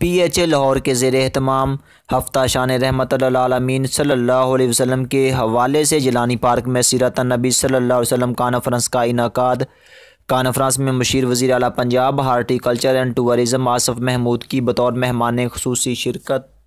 P H A Lahore के जेर अहतमाम हफ्ता शान रहमत आलमीन सल्ला वसम के हवाले से जिलानी पार्क में सीरत नबी सल्ला वसम कानफ्रेंस का इनका कानफ्रांस में मशीर वजी अला Punjab horticulture and tourism Asif Mahmood की बतौर मेहमान खसूस शिरकत